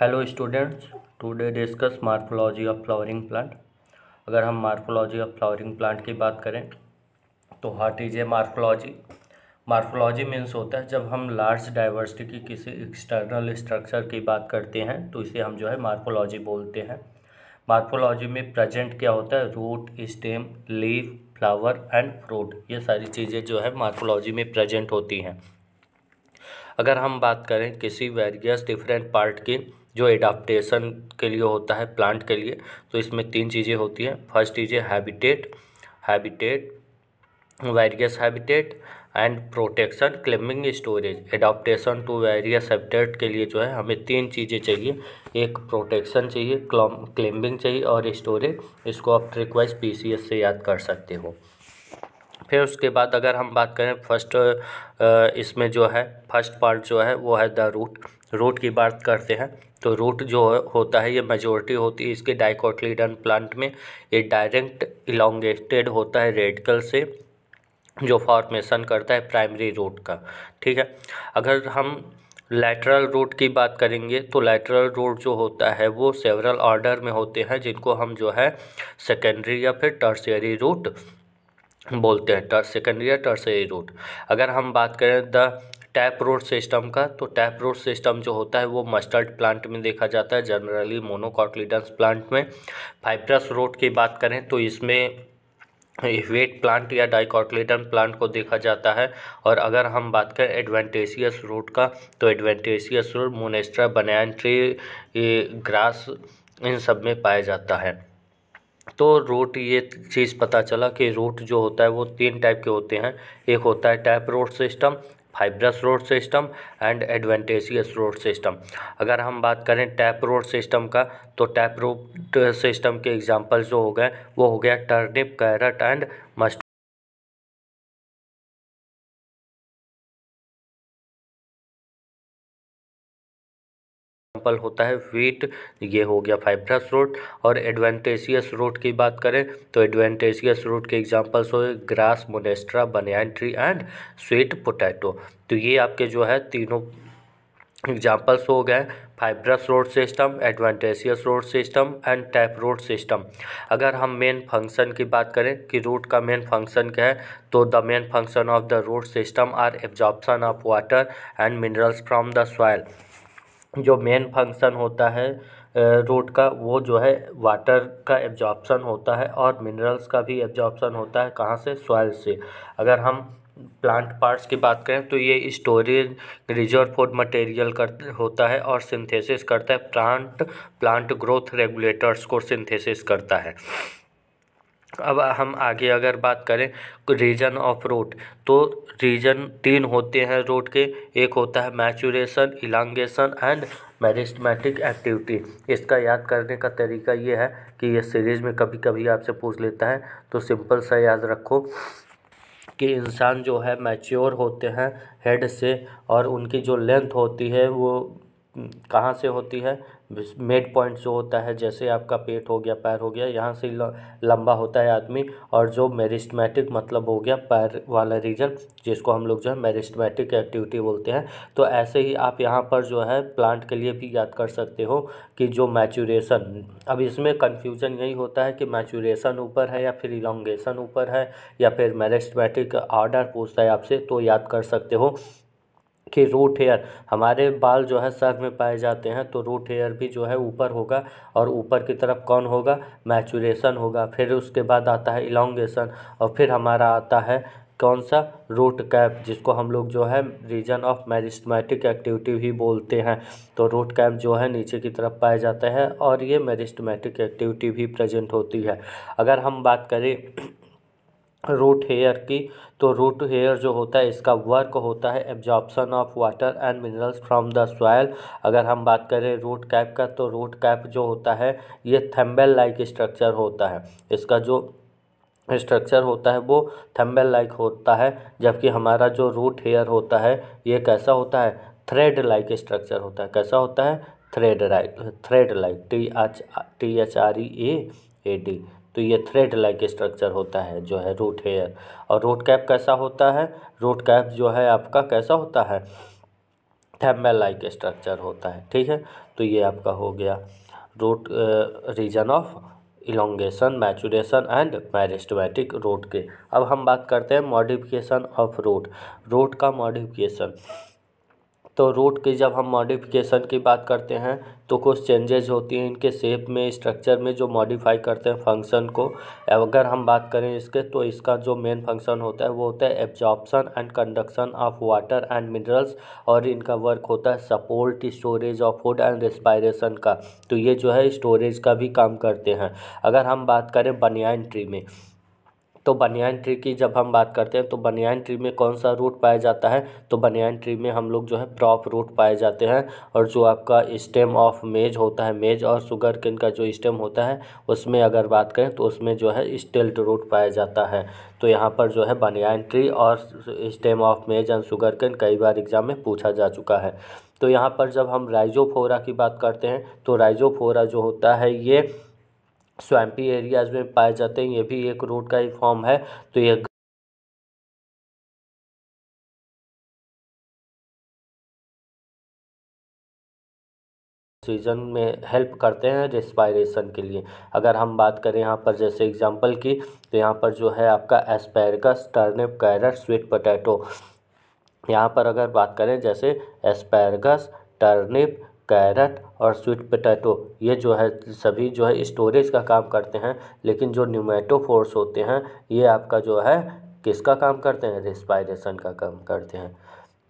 hello students today discuss morphology of flowering plant अगर हम morphology of flowering plant की बात करें तो what is a morphology morphology means होता है जब हम लार्ज डाइवर्सिटी की किसी एक्सटर्नल स्ट्रक्चर की बात करते हैं तो इसे हम जो है मार्फोलॉजी बोलते हैं मार्फोलॉजी में प्रजेंट क्या होता है root stem leaf flower and fruit ये सारी चीज़ें जो है मार्फोलॉजी में प्रजेंट होती हैं अगर हम बात करें किसी वेरियस डिफरेंट पार्ट की जो एडाप्टेशन के लिए होता है प्लांट के लिए तो इसमें तीन चीज़ें होती हैं फर्स्ट चीज़ habitat habitat various habitat and protection climbing storage adaptation to various habitat के लिए जो है हमें तीन चीज़ें चाहिए एक प्रोटेक्शन चाहिए क्लेमिंग चाहिए और स्टोरेज इसको आप ट्रिकवाइज पी से याद कर सकते हो फिर उसके बाद अगर हम बात करें फर्स्ट इसमें जो है फर्स्ट पार्ट जो है वो है द रूट रूट की बात करते हैं तो रूट जो होता है ये मेजोरिटी होती है इसके डाइकोटलीडन प्लांट में ये डायरेक्ट इलांगेटेड होता है रेडिकल से जो फॉर्मेशन करता है प्राइमरी रूट का ठीक है अगर हम लैटरल रूट की बात करेंगे तो लैटरल रूट जो होता है वो सेवरल ऑर्डर में होते हैं जिनको हम जो है सेकेंडरी या फिर टर्सरी रूट बोलते हैं टर्स सेकेंडरी या टर्सरी रूट अगर हम बात करें द टैप रोड सिस्टम का तो टैप रोड सिस्टम जो होता है वो मस्टर्ड प्लांट में देखा जाता है जनरली मोनोकॉटलीडन्स प्लांट में फाइब्रस रोड की बात करें तो इसमें वेट प्लांट या डाइकॉटलीडन प्लांट को देखा जाता है और अगर हम बात करें एडवेंटेसियस रूट का तो adventitious root monstera banyan tree grass इन सब में पाया जाता है तो रोट ये चीज़ पता चला कि रोट जो होता है वो तीन टाइप के होते हैं एक होता है tap root system fibrous root system and adventitious root system अगर हम बात करें टैप रोड सिस्टम का तो टैप रोड सिस्टम के एग्जांपल जो हो गए वो हो गया turnip carrot and must example होता है वीट ये हो गया फाइब्रस रूट और एडवेंटेशियस रूट की बात करें तो एडवेंटेशियस रूट के एग्जाम्पल्स हो grass monstera banyan tree and sweet potato तो ये आपके जो है तीनों एग्जाम्पल्स हो गए fibrous root system adventitious root system and tap root system अगर हम मेन फंक्शन की बात करें कि रूट का मेन फंक्शन क्या है तो the main function of the root system are absorption of water and minerals from the soil जो मेन फंक्शन होता है रूट का वो जो है वाटर का एब्जॉर्प्शन होता है और मिनरल्स का भी एब्जॉर्प्शन होता है कहाँ से सॉइल से अगर हम प्लांट पार्ट्स की बात करें तो ये स्टोरेज रिजर्व फूड मटेरियल कर होता है और सिंथेसिस करता है प्लांट प्लांट ग्रोथ रेगुलेटर्स को सिंथेसिस करता है अब हम आगे अगर बात करें रीजन ऑफ रोट तो रीजन तीन होते हैं रोड के एक होता है maturation elongation and meristematic activity इसका याद करने का तरीका ये है कि ये सीरीज में कभी कभी आपसे पूछ लेता है तो सिंपल सा याद रखो कि इंसान जो है मैच्योर होते हैं हेड से और उनकी जो लेंथ होती है वो कहाँ से होती है मेड पॉइंट जो होता है जैसे आपका पेट हो गया पैर हो गया यहाँ से लंबा होता है आदमी और जो मेरिस्टमेटिक मतलब हो गया पैर वाला रीजन जिसको हम लोग जो है मेरिस्टमेटिक एक्टिविटी बोलते हैं तो ऐसे ही आप यहाँ पर जो है प्लांट के लिए भी याद कर सकते हो कि जो मैचुरेशन अब इसमें कन्फ्यूज़न यही होता है कि मैचुरेशन ऊपर है या फिर इलांगेशन ऊपर है या फिर मेरिस्टमेटिक ऑर्डर पूछता है आपसे तो याद कर सकते हो कि रूट हेयर हमारे बाल जो है सर में पाए जाते हैं तो रूट हेयर भी जो है ऊपर होगा और ऊपर की तरफ कौन होगा मैचुरेशन होगा फिर उसके बाद आता है इलांगेशन और फिर हमारा आता है कौन सा रूट कैप जिसको हम लोग जो है रीजन ऑफ मेरिस्टमेटिक एक्टिविटी भी बोलते हैं तो रूट कैप जो है नीचे की तरफ पाया जाता है और ये मेरिस्टमेटिक एक्टिविटी भी प्रेजेंट होती है अगर हम बात करें रूट हेयर की तो रूट हेयर जो होता है इसका वर्क होता है absorption of water and minerals from the soil अगर हम बात करें रूट कैप का तो रूट कैप जो होता है ये थम्बेल लाइक स्ट्रक्चर होता है इसका जो स्ट्रक्चर होता है वो थम्बेल लाइक होता है जबकि हमारा जो रूट हेयर होता है ये कैसा होता है थ्रेड लाइक स्ट्रक्चर होता है कैसा होता है thread like thread like T H T H R E A A D तो ये थ्रेड लाइक स्ट्रक्चर होता है जो है रूट हेयर और रूट कैप कैसा होता है रूट कैप जो है आपका कैसा होता है थैम्बेल लाइक स्ट्रक्चर होता है ठीक है तो ये आपका हो गया root region of elongation maturation and meristematic root के अब हम बात करते हैं मॉडिफिकेशन ऑफ रूट रूट का मॉडिफिकेशन तो रूट की जब हम मॉडिफिकेशन की बात करते हैं तो कुछ चेंजेज होती हैं इनके शेप में स्ट्रक्चर में जो मॉडिफाई करते हैं फंक्शन को अगर हम बात करें इसके तो इसका जो मेन फंक्शन होता है वो होता है absorption and conduction of water and minerals और इनका वर्क होता है support storage of food and respiration का तो ये जो है स्टोरेज का भी काम करते हैं अगर हम बात करें बनियान ट्री में तो बनियान ट्री की जब हम बात करते हैं तो बनियान ट्री में कौन सा रूट पाया जाता है तो बनियान ट्री में हम लोग जो है प्रॉप रूट पाए जाते हैं और जो आपका स्टेम ऑफ मेज होता है मेज और शुगर किन का जो स्टेम होता है उसमें अगर बात करें तो उसमें जो है स्टेल्ट रूट पाया जाता है तो यहाँ पर जो है बनियान ट्री और stem of maize and sugarcane कई बार एग्जाम में पूछा जा चुका है तो यहाँ पर जब हम राइजोफोरा की बात करते हैं तो राइजोफोरा जो होता है ये स्वैम्पी एरियाज में पाए जाते हैं ये भी एक रोड का ही फॉर्म है तो ये सीजन में हेल्प करते हैं रेस्पायरेशन के लिए अगर हम बात करें यहाँ पर जैसे एग्जांपल की तो यहाँ पर जो है आपका asparagus turnip carrot sweet potato यहाँ पर अगर बात करें जैसे एस्पेरगस टर्निप कैरट और स्वीट पोटैटो ये जो है सभी जो है स्टोरेज का काम करते हैं लेकिन जो न्यूमेटो फोर्स होते हैं ये आपका जो है किसका काम करते हैं रिस्पायरेशन का काम करते हैं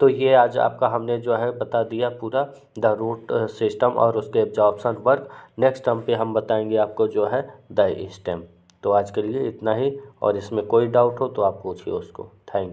तो ये आज आपका हमने जो है बता दिया पूरा द रूट सिस्टम और उसके एब्जॉर्प्शन वर्क नेक्स्ट टर्म पे हम बताएंगे आपको जो है द स्टेम तो आज के लिए इतना ही और इसमें कोई डाउट हो तो आप पूछिए उसको थैंक यू